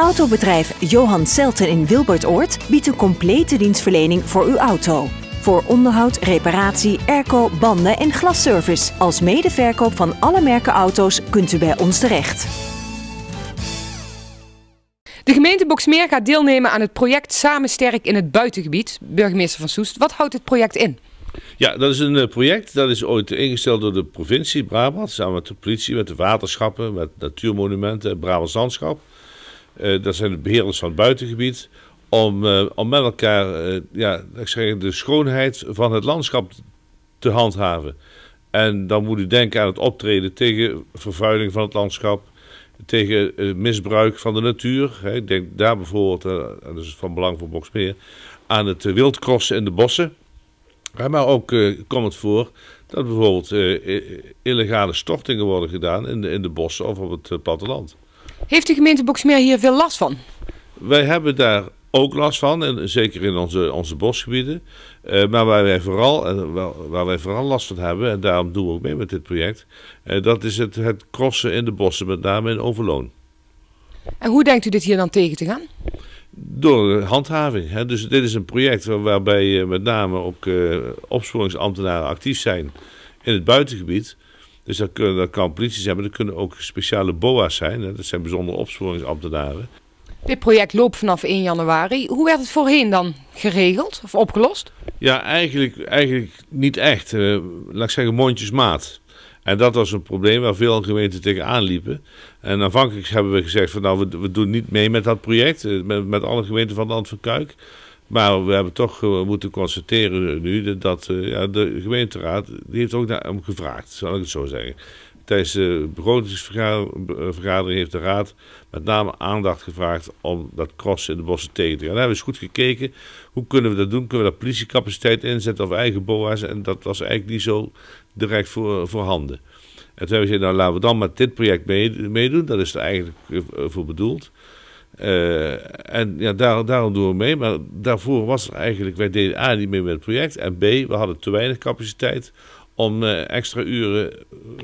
Autobedrijf Johan Selten in Wilbertoord biedt een complete dienstverlening voor uw auto. Voor onderhoud, reparatie, airco, banden en glasservice. Als medeverkoop van alle merken auto's kunt u bij ons terecht. De gemeente Boksmeer gaat deelnemen aan het project Samen Sterk in het Buitengebied. Burgemeester van Soest, wat houdt het project in? Ja, dat is een eh, project dat is ooit ingesteld door de provincie Brabant. Samen met de politie, met de waterschappen, met natuurmonumenten, Brabant Landschap. Eh, dat zijn de beheerders van het buitengebied. Om, eh, om met elkaar eh, ja, ik zeg, de schoonheid van het landschap te handhaven. En dan moet u denken aan het optreden tegen vervuiling van het landschap, tegen misbruik van de natuur. Ik denk daar bijvoorbeeld, dat is van belang voor Boksmeer, aan het wildcrossen in de bossen. Maar ook komt het voor dat bijvoorbeeld illegale stortingen worden gedaan in de, in de bossen of op het platteland. Heeft de gemeente Boksmeer hier veel last van? Wij hebben daar ook last van, en zeker in onze, onze bosgebieden. Eh, maar waar wij, vooral, uh, waar wij vooral last van hebben, en daarom doen we ook mee met dit project, uh, dat is het, het crossen in de bossen, met name in Overloon. En hoe denkt u dit hier dan tegen te gaan? Door handhaving. Hè. Dus dit is een project waarbij met name ook opsporingsambtenaren actief zijn in het buitengebied. Dus dat, kan kan zijn, maar dat kunnen ook speciale BOA's zijn. Hè? Dat zijn bijzondere opsporingsambtenaren. Dit project loopt vanaf 1 januari. Hoe werd het voorheen dan geregeld of opgelost? Ja, eigenlijk, eigenlijk niet echt. Uh, laat ik zeggen, mondjesmaat. En dat was een probleem waar veel gemeenten tegenaan liepen. En aanvankelijk hebben we gezegd van nou, we, we doen niet mee met dat project, eh, met, met alle gemeenten van de Land van Kuik. Maar we hebben toch eh, moeten constateren nu dat eh, ja, de gemeenteraad, die heeft ook naar hem gevraagd, zal ik het zo zeggen. Tijdens de begrotingsvergadering heeft de raad met name aandacht gevraagd om dat cross in de bossen tegen te gaan. Daar hebben we eens goed gekeken, hoe kunnen we dat doen? Kunnen we dat politiecapaciteit inzetten of eigen boa's? En dat was eigenlijk niet zo direct voor, voorhanden. En toen hebben we gezegd, nou laten we dan met dit project meedoen, dat is er eigenlijk eh, voor bedoeld. Eh, en ja, daar, daarom doen we mee. Maar daarvoor was eigenlijk, wij deden A niet mee met het project. En B, we hadden te weinig capaciteit om eh, extra uren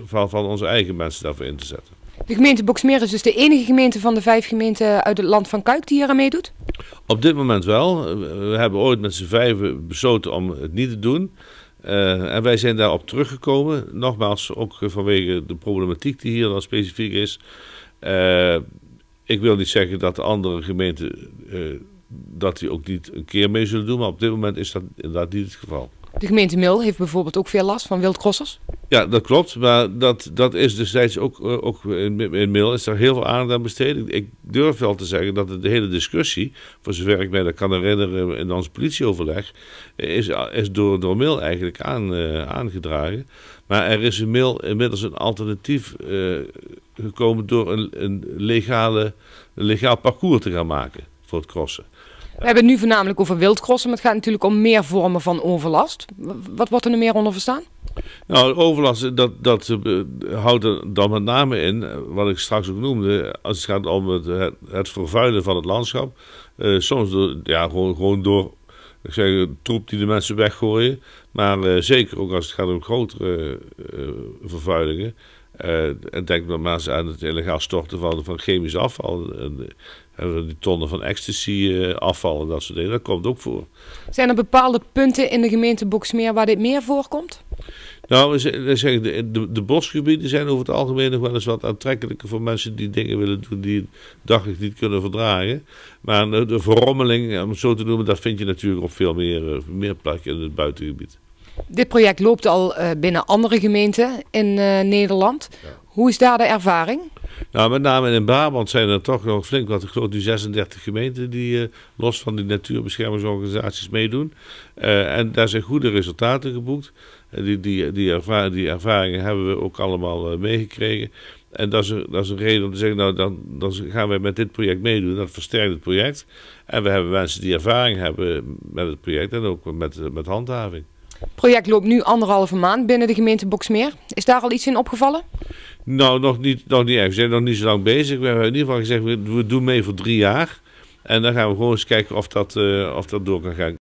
van, van onze eigen mensen daarvoor in te zetten. De gemeente Boksmeer is dus de enige gemeente van de vijf gemeenten uit het land van Kuik die hier aan meedoet? Op dit moment wel. We hebben ooit met z'n vijven besloten om het niet te doen. Eh, en wij zijn daarop teruggekomen. Nogmaals, ook vanwege de problematiek die hier dan specifiek is. Ik wil niet zeggen dat de andere gemeenten eh, dat die ook niet een keer mee zullen doen, maar op dit moment is dat inderdaad niet het geval. De gemeente Mil heeft bijvoorbeeld ook veel last van wildcrossers. Ja, dat klopt. Maar dat, dat is destijds ook, eh, ook in, in Mil is daar heel veel aandacht aan besteed. Ik durf wel te zeggen dat de hele discussie, voor zover ik mij dat kan herinneren in ons politieoverleg, is, is door, door Mil eigenlijk aan, eh, aangedragen. Maar er is in Mil inmiddels een alternatief gekomen door een, een, legale, legaal parcours te gaan maken voor het crossen. We hebben het nu voornamelijk over wildcrossen, maar het gaat natuurlijk om meer vormen van overlast. Wat wordt er nu meer onder verstaan? Nou, overlast, dat, dat eh, houdt er dan met name in, eh, wat ik straks ook noemde, als het gaat om het, het vervuilen van het landschap. Eh, soms door, ja, gewoon, gewoon door ik zeg, troep die de mensen weggooien. Maar eh, zeker ook als het gaat om grotere eh, eh, vervuilingen. en denk maar maar aan het illegaal storten van, chemisch afval. En, die tonnen van ecstasy afval en dat soort dingen. Dat komt ook voor. Zijn er bepaalde punten in de gemeente Boksmeer waar dit meer voorkomt? Nou, zeg, de, de, bosgebieden zijn over het algemeen nog wel eens wat aantrekkelijker voor mensen die dingen willen doen die dagelijks niet kunnen verdragen. Maar de, verrommeling, eh, om het zo te noemen, dat vind je natuurlijk op veel meer, eh, meer plekken in het buitengebied. Dit project loopt al eh, binnen andere gemeenten in Nederland. Hoe is daar de ervaring? Nou, met name in Brabant zijn er toch nog flink wat. er 36 gemeenten die eh, los van die natuurbeschermingsorganisaties meedoen. Eh, en daar zijn goede resultaten geboekt. Uh, die, die, die, die ervaringen hebben we ook allemaal meegekregen. En dat is, een, dat is een reden om te zeggen, nou dan, dan gaan wij met dit project meedoen. Dat versterkt het project. En we hebben mensen die ervaring hebben met het project en ook met, met handhaving. Het project loopt nu anderhalve maand binnen de gemeente Boksmeer. Is daar al iets in opgevallen? Nou, nog niet, nog niet echt. We zijn nog niet zo lang bezig. We hebben in ieder geval gezegd, we, we doen mee voor drie jaar. En dan gaan we gewoon eens kijken of dat, eh, of dat door kan gaan.